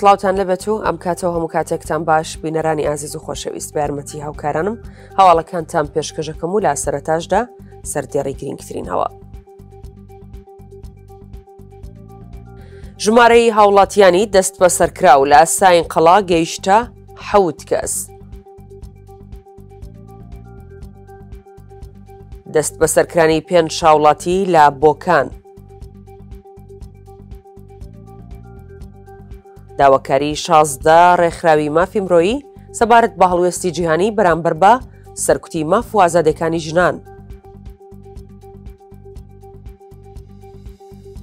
سلااوان لەبێت و ئەم کاتەوە هەموو کاتێکتان باش بینەرانی ئازیز و خۆشەویست بە یارمەتی هاوکارانم هەواڵەکانتان پێشکەژەکەم و لا سەرەتاشدا سەردێڕی گرنگترینەوە. ژمارەی هاوڵاتیانی دەست بە سەرکرا و لە ئەساین قەڵا گەیشتە حەوت کەس. دەست بە سەرکرانی پێنج شاوڵاتی لە بۆکان داواکاری شازدا ڕێکخراوی مافی مرۆیی سەبارەت بە هەڵوێستی جیهانی بەرامبەر بە سەرکوتی ماف وازادەکانی ژنان.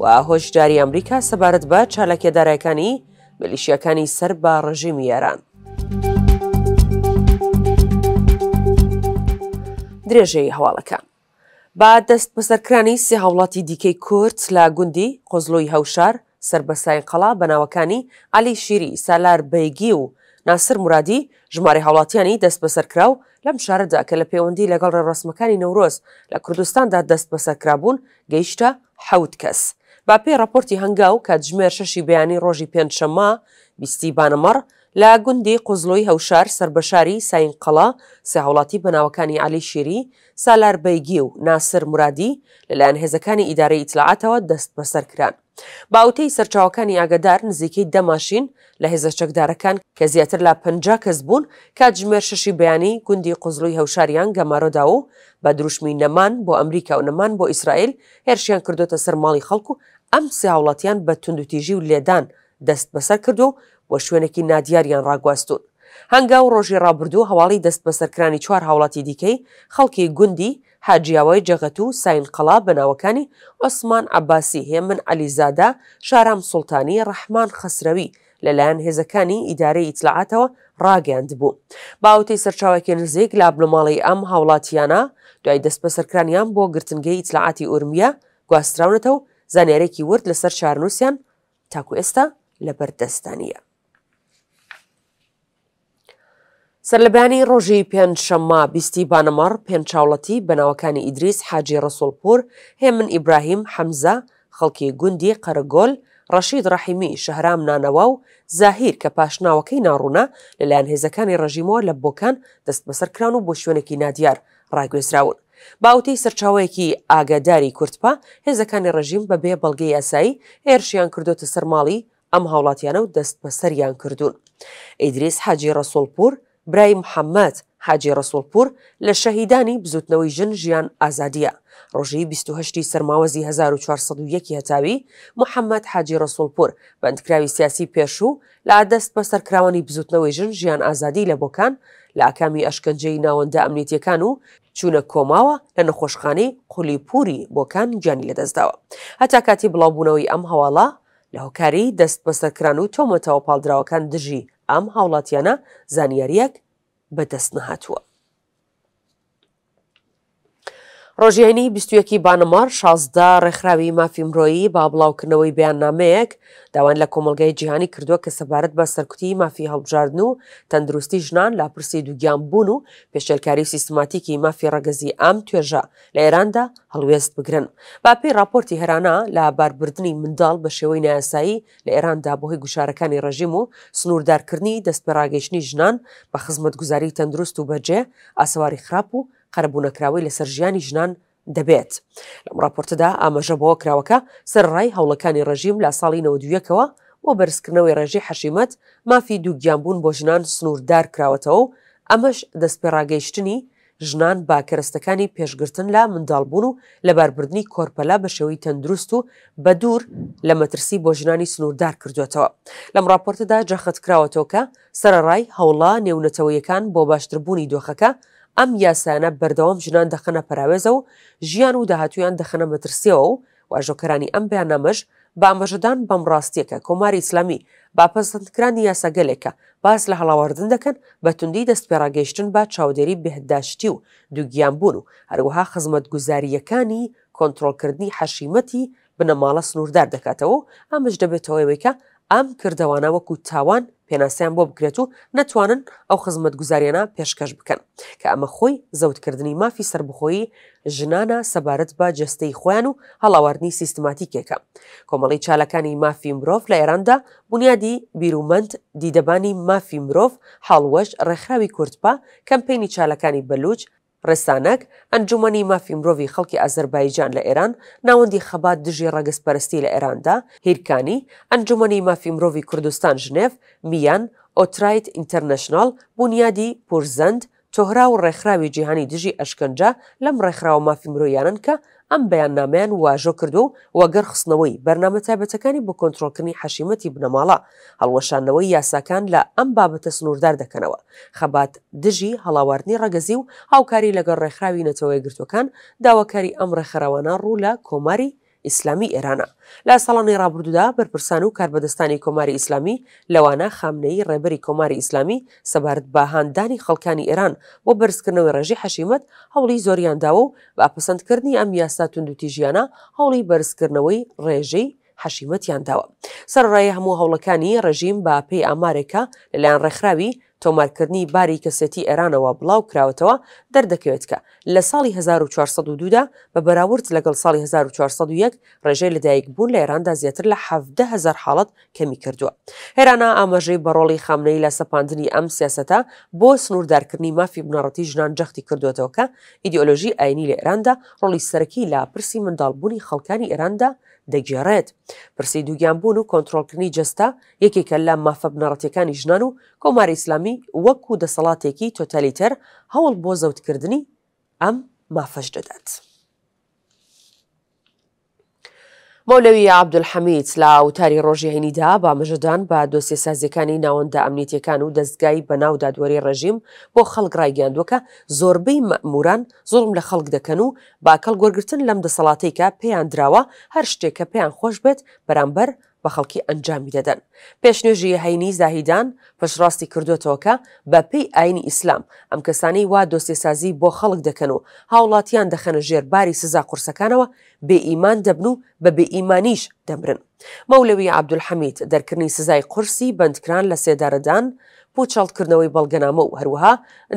و هۆشداری ئەمریکا سەبارەت بە چالکێدارەکانی ملیشیەکانی سەر بە ڕژیمی یاران. درێژەی هەواڵەکە. با دەست بەسەرکرانی سێ هاوڵاتی دیکەی کورت لا گوندی قۆزلۆی هەوشار سربەسای قەڵا بەناوەکانی علی شیری سالار بەیگی و ناسر مرادی ژمارە هاوڵاتیانی دەست بەسەرکراو لەم شارەدا کە لە پەیوەندی لەگەڵ ڕسمەکانی نەورۆز لە کوردستاندا دەست بەسەرکرابوون گەیشتە حەوت کەس. با پێی راپۆرتی هەنگاو کاتژمێر شەشی بەیانی ڕۆژی پێنجشەما بیستی بانەمەڕ لە گوندی قوزلۆی هەوشار سربەشاری ساین قەڵا سێ هاوڵاتی بەناوەکانی علی شیری سالار بەیگی و ناسر مرادی لەلایەن هێزەکانی ئیدارەی ئیتلاعاتەوە دەست بەسەرکران. باوتەی سەرچاوەکانی ئاگدار نزیکەی دەماشین لە هێزە چەکدارەکان کە زیاتر لە پ کەس بوون کاتژمێر ششی بەیانی گوندی قزلوی هەوشاریان گەمارۆدا و بە دروشمی نەمان بۆ ئەمریکا و نەمان بۆ ئیسرائیل هێرشیان کردوتە سەر ماڵی خەڵکو ئەم سیاوڵەتیان بە تونندتیژی و لێدان دەست بەسەر کردو و بۆ شوێنێکی نادیاریان ڕاگواستون هەنگاو ڕۆژی ڕابردوو هەواڵی دەست بەسەرکرانی چوار هاوڵاتی دیکەی خەڵکی گوندی حاجیاوای جەغەت و ساین قەڵا بەناوەکانی ئۆسمان عباسی هێمن علیزادا شارام سوڵتانی ڕەحمان خسرەوی لەلایەن هێزەکانی ئیدارەی ئیتلاعاتەوە ڕاگەاند بوو. باوتەی سەرچاوێکی نزیک لابلماڵی ئەم هاوڵاتیانە دوای دەست بەسەرکرانیان بۆ گرتنگەی ئیتلاعاتی ئورمیە گواستراونەتەوە زانارێکی ورد لەسەر شارنووسیان تاکو ئێستا لەبەردەستانیە. سەرلبیانی ڕۆژی پێنجشەمما بیستی بانەمەڕ پێنجاوڵەتی بەناوەکانی ئیدریس حاجی ڕسوڵپور هێمن ئیبراهیم حەمزە خەڵکی گوندی قەرگۆل ڕەشید ڕەحیمی شەهرام نانەوە و زاهیر کە پاشناوەکەی ناڕوونا لەلایەن هێزەکانی ڕژیمەوە لە بۆکان دەست بەسەرکران و بۆ شوێنێکی نادیار ڕایگوێزراون. باوتی سەرچاوەیەکی ئاگاداری کورتپا هێزەکانی ڕژیم بەبێ بەڵگەی یاسایی هێرشیان کردوتە سەرماڵی ئەم هاوڵاتیانە و دەست بەسەریان کردوون. ئیدریس حاجی ڕەسۆڵپور برای محەممەد حاجی ڕسوڵپور لە شەهیدانی بزوتنەوەی ژن ژیان ئازادیە ڕۆژی 28 سەرماوەزی 1401 هەتاوی محەممەد حاجی ڕسوڵپور بەندکراوی سیاسی پێشوو لا دەست بە سەرکراوانی بزوتنەوەی ژن ژیان ئازادی لە بۆکان لە ئاکامی ئەشکنجەی ناوەندە ئەمنیەتەکان و چوونە کۆماوە لە نەخۆشخانەی قولیپوری بۆکان گیانی لەدەستداوە هەتا کاتی بڵاوبوونەوەی ئەم هەواڵە لە هۆکاری دەست بەسەرکران و تۆمەتەوە پاڵدراوەکان دژی ئەم هاوڵاتیانە زانیاریەک بەدەست نەهاتووە. ڕۆژیانی بیستویەکی بانەمار شازدا ڕێکخراوی مافیمرۆیی با بڵاوکردنەوەی بەیاننامەیەک داوان لە کۆمەلگای جیهانی کردووە کە سەبارەت بە سەرکوتی مافی هەڵبژاردن و تەندروستی ژنان لاپرسی دوگیان بوون و پێشلکاری سیستماتیکی مافی ڕەگەزی ئام توێژە لە ئێراندا هەڵوێست بگرن باپی راپۆرتی هەرانە لە باربردننی منداڵ بە شێوەی نایاسایی لە ئێراندا بۆهی گوشارەکانی ڕژیم و سنووردارکردنی دەستپێراگەیشتنی ژنان بە خزمەت گوزاری تەندروست و بەجێ ئاسەواری خراپ و خەربوونەکراوی لەسەر ژیانی ژنان دەبێت. لەم راپۆرتدا ئاماژە بۆ کراوەکە سەرڕای هەوڵەکانی ڕژیم لە ساڵی 92ەکەوە بۆ بەرزکردنەوەی ڕێژی حەشیمەت مافی دووگیانبوون بۆ ژنان سنووردار کراوەتەوە و ئەمەش دەستپێراگەیشتنی ژنان باکەرستەکانی پێشگرتن لە منداڵبوون و لەباربردننی کۆرپەلا بە شێوەی تەندروست و بە دوور لە مەترسی بۆ ژنانی سنووردار کردوێتەوە لەم راپۆرتدا جەخت کراوەتەوەکە سەرڕای هەوڵا نێونەتەوەیەکان بۆ باشتربوونی دۆخەکە ئەم یاسانە بەردەوام ژنان دەخەنە پراوێزە و ژیان و داهاتویان دەخەنە مەترسیەوە و واژۆکەرانی ئەم بیان نەمەش بامەژدان بەم ڕاستیەکە کۆماری ئسلامی باپەسەندکرانی یاسەگەلێکە باس لە هەڵاواردن دەکەن بە توندی دەستپێراگەیشتن با چاودێری بهداشتی و دووگیان بوون و هەروەها خزمەت گوزاریەکانی کۆنتترۆلکردنی حەشیمەتی بنەماڵە سنووردار دەکاتەوە ئەمش دەبێتەوەیەوەیکە ئەم کردەوانە وەکو تاوان پێناسیان بۆ بکرێت و نەتوانن ئەو خزمەت گوزاریانە پێشکەش بکەن کە ئەمە خۆی زەوتکردنی مافی سربخۆیی ژنانە سەبارەت بە جستەی خۆیان و هەڵاواردنی سیستماتیکێکە کۆمەڵی چالەکانی مافی مرۆڤ لە ئێراندا بنیادی بیرومەند دیدەبانی مافی مرۆڤ هاڵوەش ڕێکخراوی کورتپا کەمپینی چالەکانی بەلوچ رسانك انجمني ما في مروفي خلقي اذربيجان لايران ناوندي خبات دجي رقص بارستي لايران دا هيركاني انجمني ما في مروفي كردستان جنيف ميان اوترايت انترناشنال بنيادي بورزند تۆهرا و ڕێکخراوی جیهانی دژی ئەشکنجا لەم ڕێکخراوە مافی مرۆیانن کە ئەم بەیان نامیان واژۆ کردو و وەگەر خستنەوەی بەرنامە تایبەتەکانی بۆ کۆنتترۆلکردنی حەشیمەتی بنەماڵە هەڵوەشانەوەی یاساکان لە ئەم بابەتە سنووردار دەکەنەوە خەبات دژی هەڵاواردنی ڕەگەزی و هاوکاری لەگەڵ ڕێکخراوی نەتەوەی گرتوەکان داواکاری ئەم ڕێکخراوانە ڕوو لە کۆماری ئیسلامی ئێرانە لای ساڵانی ڕابردودا بەرپرسان و کاربدەستانی کۆماری ئیسلامی لەوانە خامنەی ڕێبەری کۆماری ئیسلامی سەبارەت باهاندانی خەڵکانی ئێران بۆ بەرزکردنەوەی ڕێژی حەشیمەت هەوڵی زۆریانداوە و باپەسەندکردنی ئەم یاستا توندوتیژیانە هەوڵی بەرزکردنەوەی ڕێژەی حەشیمەتیانداوە سەرڕای هەموو هەوڵەکانی ڕژیم با پێی ئامارێکە لەلایەن ڕێکخراوی تۆمارکردنی باری کەسێتی ئێرانەوە بڵاو کراوەتەوە دەردەکەوێت کە لە ساڵی 1940دا بە بەراورد لەگەڵ ساڵی 1940 ڕێژەی لەدایک بوون لە ئێراندا زیاتر لە 1970 حاڵت کەمی کردووە. هێرانە ئاماژەی بەڕۆڵی خامنەی لە سەپاندنی ئەم سیاسەتە بۆ سنووردارکردنی مافی بنەڕەتی ژنان جەختی کردوێتەوە کە ئیدیۆلۆژی ئاینی لە ئێراندا ڕۆڵی سەرەکی لا پرسی منداڵبوونی خەڵکانی ئێراندا دەگێڕێت پرسی دوگیان بوون و کۆنتترۆلکردنی جەستا یەکێکە لە مافە بنەڕەتەکانی ژنان و کۆماری ئیسلامی وەکو دەسەڵاتێکی تۆتەلیتەر هەوڵ بۆ زەوتکردنی ئەم مافەش دەدات. مەولەوی عبدولحەمیت لە وتاری ڕۆژی هەینیدا بامەژەدان بە دۆسیێ سازیەکانی ناوەندە ئەمنیتەکان و دەستگای بەناو دادوەری ڕژیم بۆ خەڵک ڕایگەاندوەکە زۆربەی مەموران زۆرم لە خەڵک دەکەن و باکەڵ گۆرگتن لەم دەسەڵاتەیکە پێیان درراوە هەر شتێککە پێیان خۆش بێت بەرامبەر بە خەڵکی ئەنجامی دەدەن پێشنێژی هەینی زاهیدان پشڕاستی کردوێتەوەکە بە پێی ئاینی ئیسلام ئەم کەسانی وا دۆستێسازی بۆ خەڵک دەکەن و هاوڵاتیان دەخەنە ژێرباری سزا قورسەکانەوە بێئیمان دەبن و بە بێئیمانیش دەمرن مەولەوی عبدولحەمید دەرکردنی سزای قورسی بندکران لە سێدارەدان بۆ چاڵکردنەوەی بەڵگەنامە و هەروەها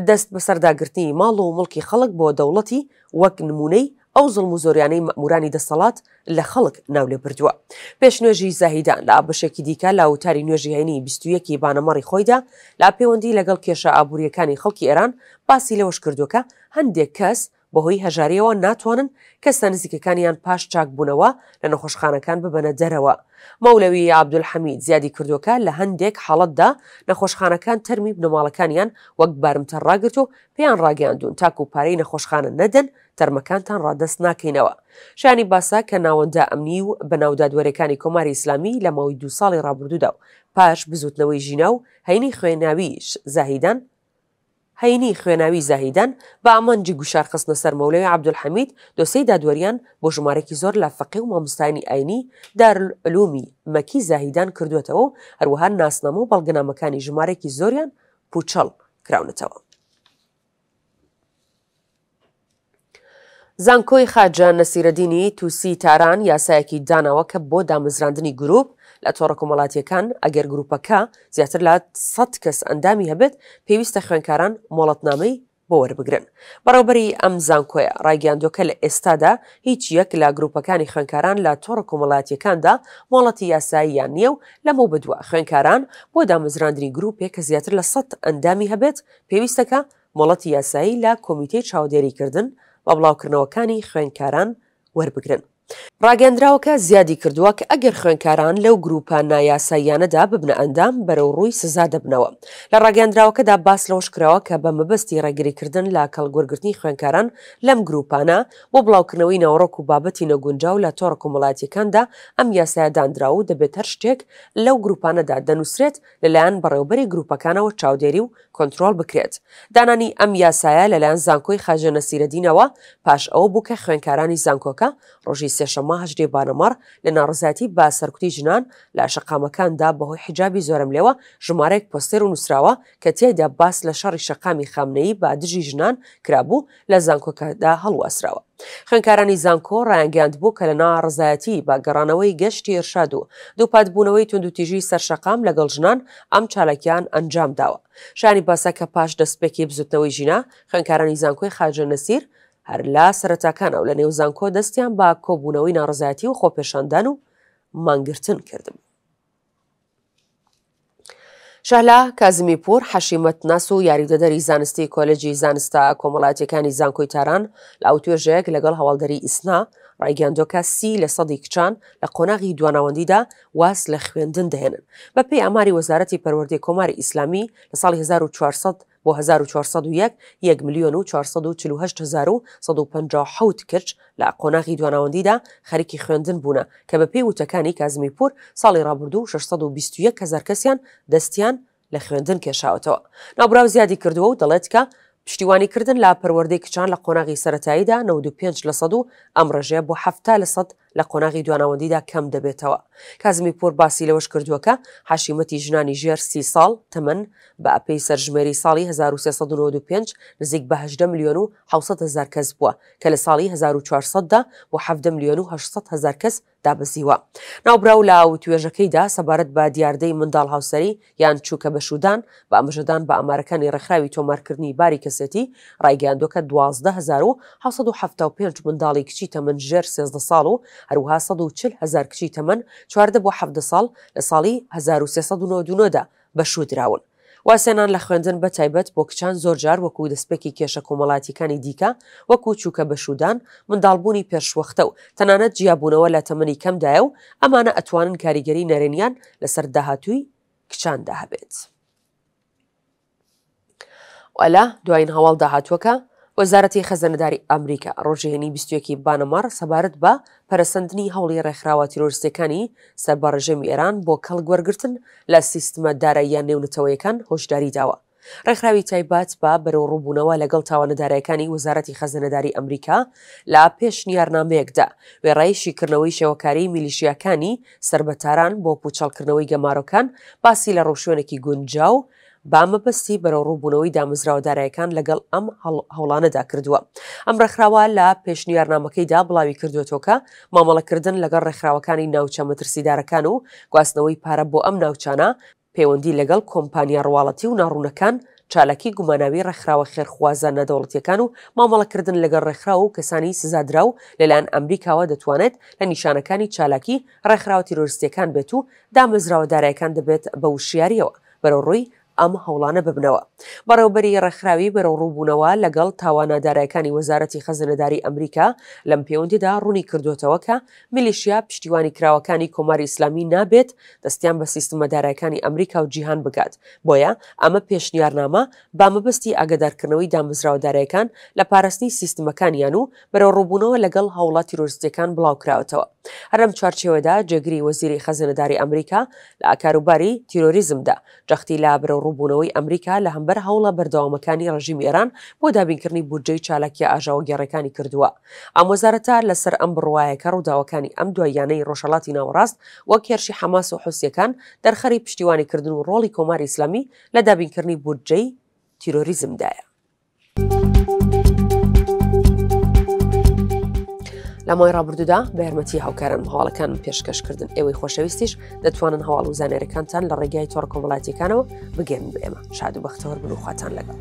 دەست بە سەرداگررتنی ماڵ و مڵکی خەڵک بۆ دەوڵەتی وەک نمونەی ئەو زڵم و زۆریانەی مەمورانی دەسەڵات لە خەڵک ناو لێ بردووە پێشنوێژی زاهیدان لە ئابشێکی دیکە لە وتاری نوێژی هەینی بیستویەکی بانەمەڕی خۆیدا لا پەیوەندی لەگەڵ کێشە ئابوووریەکانی خەڵکی ئێران باسی لەوەش کردوەکە هەندێک کەس بەهۆی هەژاریەوە ناتوانن کەسە نزیکەکانیان پاش چاک بوونەوە لە نەخۆشخانەکان ببەنە دەرەوە مەولەوی عبدولحەمید زیادی کردوەکە لە هەندێک حاڵەتدا نەخۆشخانەکان تەرمی بنەماڵەکانیان وەک بارمتە ڕاگرت و پێیان ڕاگەاندون تاکو و پارەی نەخۆشخانە نەدەن تەرمەکانتان ڕادەست ناکەینەوە شانی باسا کە ناوەندە ئەمنی و بەناودادوەرەکانی کۆماری ئسلامی لە مەوەی دو ساڵی ڕابردوودا و پاش بزوتنەوەی ژینە و هەینی خوێناویش زاهیدان هەینی خوێناوی زاهیدان بە ئامانجی گوشار خستنە سەرمەولەوەی عبدولحەمید دۆسەی دادوەریان بۆ ژمارەی زۆر لە فەقی و مامستانی ئاینی دارلومی مەکی زاهیدان کردوێتەوە هەروەها ناسنامە و بەڵگەنامەکانی ژمارەی زۆریان پوچەڵ کراونەتەوە. زانکۆی خاجان نەسیرەدینی تووسی تاران یاسایەکی داناوە کە بۆ دامزراندنی گروپ لە تۆڕە کۆمەڵاتیەکان ئەگەر گروپەکە زیاتر لە 100 کەس ئەندامی هەبێت پێویستە خوێنکاران مۆڵەتنامەی بۆ وەربگرن بەڕێوبەری ئەم زانکۆی ڕایگەاندۆکە لە ئێستادا هیچ یەک لە گروپەکانی خوێنکاران لە تۆڕە کۆمەڵاتیەکاندا مۆڵەتی یاساییان نییە و لەمە بدووە خوێنکاران بۆ دامزراندنی گروپێک کە زیاتر لە 100 ئەندامی هەبێت پێویستەکە مۆڵەتی یاسایی لە کۆمیتەی چاودێریکردن بە بڵاوکردنەوەکانی خوێنکاران وەربگرن. ڕاگەندراوەکە زیادی کردووە کە ئەگەر خوێنکاران لەو گروپان نایاساییانەدا ببنە ئەندام بەرەو ڕووی سزا دەبنەوە لە ڕاگەندراوەکەدا باس لەوشکراوە کە بە مەبستی ڕێگریکردن لا کەڵگورگرتنی خوێنکاران لەم گروپانە بۆ بڵاوکردنەوەی ناوڕۆک و بابەتی نەگونجا و لە تۆڕ کۆمەڵاتیەکاندا ئەم یاسایدانرا و دەبێت هەر شتێک لەو گروپانەدا دەنووسرێت لەلایەن بەڕێوبەری گروپەکانەوە چاودێری و کۆنتترۆل بکرێت دانانی ئەم یاسایە لەلایەن زانکۆی خاژە نەسیرەدینەوە پاش ئەوە بوو کە خوێنکارانی زانکۆکە ڕۆژی سێشەمە هەشدێ بانەمەڕ لە ناڕزیاتی با سەرکوتی ژنان لە شقامەکاندا بەهۆی حجابی زۆرم لێەوە ژمارەێک پۆستێر و نووسراوە کە تێدا باس لە شەڕی شقامی خامنەی با دژی ژنان کرابوو لە زانکۆکەدا هەڵوەسراوە خوێنکارانی زانکۆ ڕایانگەاند بوو کە لە ناڕزایەتی بە گەڕانەوەی گەشتی ئێرشاد و دووپاتبوونەوەی تونندوتیژی سەرشەقام لەگەڵ ژنان ئەم چالکیان ئەنجام داوە شانی باسە کە پاش دەستپێکی بزوتنەوەی ژینا خوێنکارانی زانکۆی خاجە نەسیر هەر لا سەرەتاکان ئەو لە نێو زانکۆ دەستیان با کۆبوونەوەی ناڕزایەتی و خۆپێشاندان و مانگرتن کردم. شەلا کازمی پور حەشیمەت ناس و یاریدەدەری زانستی کۆلەجی زانستە کۆمەڵاتیەکانی زانکۆی تاران لە ئەو توێژەیەک لەگەڵ هەواڵدەری ئیسنا ڕایگەاندۆکە سی لە سەدی کچان لە قۆناغی دوانەوەندیدا واز لە خوێندن دەهێنن بە پێی ئاماری وەزارەتی پەروەردی کۆماری ئیسلامی لە ساڵی 1400 بۆ 1401 1 میلیۆن و 440 کرد لە قۆناغی دوانەوەندیدا خەرکی خوێندن بوونە کە بە پێی وتەکانی کازمی پور ساڵی ڕابردوو 621 هزار کەسیان دەستیان لە خوێندن کێشاوتەوە ناوبراو زیادی کردووە و دەڵێت کە پشتیوانیکردن لا پەروەردەی کچان لە قۆناغی سەتاییدا 95 لە سە و ئەمڕژەیە بۆ هەفتا لە سەد لە قۆناغی دوانەوەندیدا کەم دەبێتەوە کازمی پۆر باسی لەوەش کردووەکە حاشیمەتی ژنانی ژێر سی ساڵ تەمەەن بە ئەپی سەرژمێری ساڵی 1995 نزیک بە 10 میلیۆن و 600 هزار کەس بووە کە لە ساڵی 1940دا بۆ 7 میلیۆن و 600 هزار کەس دابزیوە ناوبراو لە ئاوتێژەکەیدا سەبارەت بە دیاردەی منداڵ هاوسری یان چووکە بەشودان بە ئەمژدان بە ئەمارەکانی ڕخراوی تۆمارکردنی باری کەسەتی ڕایگەاندۆکە 12 1970 منداڵی کچی تەمەنجێر سێزدە ساڵ و هەروها 140 هزار کچی تەمەەن چواردە بۆ ح ساڵ لە ساڵی 1992دا بەشودراون. واسێنان لە خوێندن بە تایبەت بۆ کچان زۆرجار وەکو دەستپێکی کێشە کۆمەڵاتیەکانی دیکە وەکو چووکە بەشودان منداڵبوونی پێشوەختە و تەنانەت جیابوونەوە لە تەمەنی کەمدایە و ئەمانە ئەتوانن کاریگەری نەرێنیان لەسەر داهاتووی کچاندا هەبێت. وەلا دوایین هەواڵ داهاتوەکە وەزارەتی خەزەنداری ئەمریکا ڕۆژێنی بیستوەکی بانەمار سەبارەت بە پەرسەندنی هەوڵی ڕێکخراوە تیرۆریستەکانی سەربارەژەمی ئێران بۆ کەڵگوەرگتن لە سیستمە داراییان نێونەتەوەیەکان هۆشداری داوە. ڕێکخراوی تایبات بە بەرەو ڕووبوونەوە لەگەڵ تاوانەدارایەکانی وەزارەتی خەزەنەداری ئەمریکا لە پێشنیارنامەیەکدا وێڕای شیکردنەوەی شێوەکاری میلیشیەکانی سربەتاران بۆ پوچەڵکردنەوەی گەمارۆکان باسی لە ڕۆشوێنێکی گونجاو بامەپەستی بەرە ڕووبوونەوەی دامزراوەدارایەکان لەگەڵ ئەم هەوڵانەدا کردووە ئەم ڕێکخراوە لە پێشنیارنامەکەیدا بڵاوی کردوێتۆکە مامەڵەکردن لەگەڵ ڕێکخراوەکانی ناوچە مەترسیدارەکان و گواستنەوەی پارە بۆ ئەم ناوچانە پەیوەندی لەگەڵ کۆمپانیا ڕواڵەتی و ناڕوونەکان چالکی گوماناوی ڕێکخراوە خێرخوازە نەدەوڵەتیەکان و مامەڵەکردن لەگەڵ ڕێکخرا و کەسانی سزادرا و لەلایەن ئەمریکاوە دەتوانێت لە نیشانەکانی چالاکی ڕێکخراوە تیرۆریستیەکان بێت و دامەزراوەدارایەکان دەبێت بە وشیاریەوە بەرەڕووی ئەم هەوڵانە ببنەوە بەڕێوبەری ڕێکخراوی بەرەو ڕووبوونەوە لەگەڵ تاوانەدارایەکانی وەزارەتی خەزەنەداری ئەمریکا لەم پەیوەندیدا ڕوونی کردوێتەوە کە میلیشیا پشتیوانی کراوەکانی کۆماری ئیسلامی نابێت دەستیان بە سیستمەدارایەکانی ئەمریکا و جیهان بگات بۆیە ئەمە پێشنیارنامە بامەبستی ئاگدارکردنەوەی دامزراوەدارایەکان لە پاراستنی سیستمەکانیان و بەرەو ڕووبوونەوە لەگەڵ هەوڵات تیرۆستیەکان بڵاوکراوەتەوە هەرم چارچێوەدا جێگری وەزیری خەزەنەداری ئەمریکا لە ئاکاروباری تیرۆریزمدا جەختی لا برە ڕووبوونەوەی ئەمریکا لە هەمبەر هەوڵە بەردەوامەکانی ڕژیم ئێران بۆ دابینکردنی بودجەی چالاکی ئاژاوە گێڕەکانی کردووە ئامۆزارەتا لەسەر ئەم بڕواایەکە ڕووداوەکانی ئەم دواییانەی ڕۆژەڵاتی ناوەڕاست وەک کێرشی حماس و حوسیەکان دەرخەری پشتیوانیکردن و ڕۆڵی کۆماری ئیسلامی لە دابینکردنی بودجەی تیرۆریزمدایە. لەمای ڕابردودا بە یارمەتی هاوکارن هەواڵەکان پێشکەشکردن ئێوەی خۆشەویستیش دەتوانن هەواڵ و زانێرەکانتان لە ڕێگای تۆڕ کۆمەڵاتیەکانەوە بگەێن بێمە شاد و بەختەوە بنوخواتان لەگەڵ.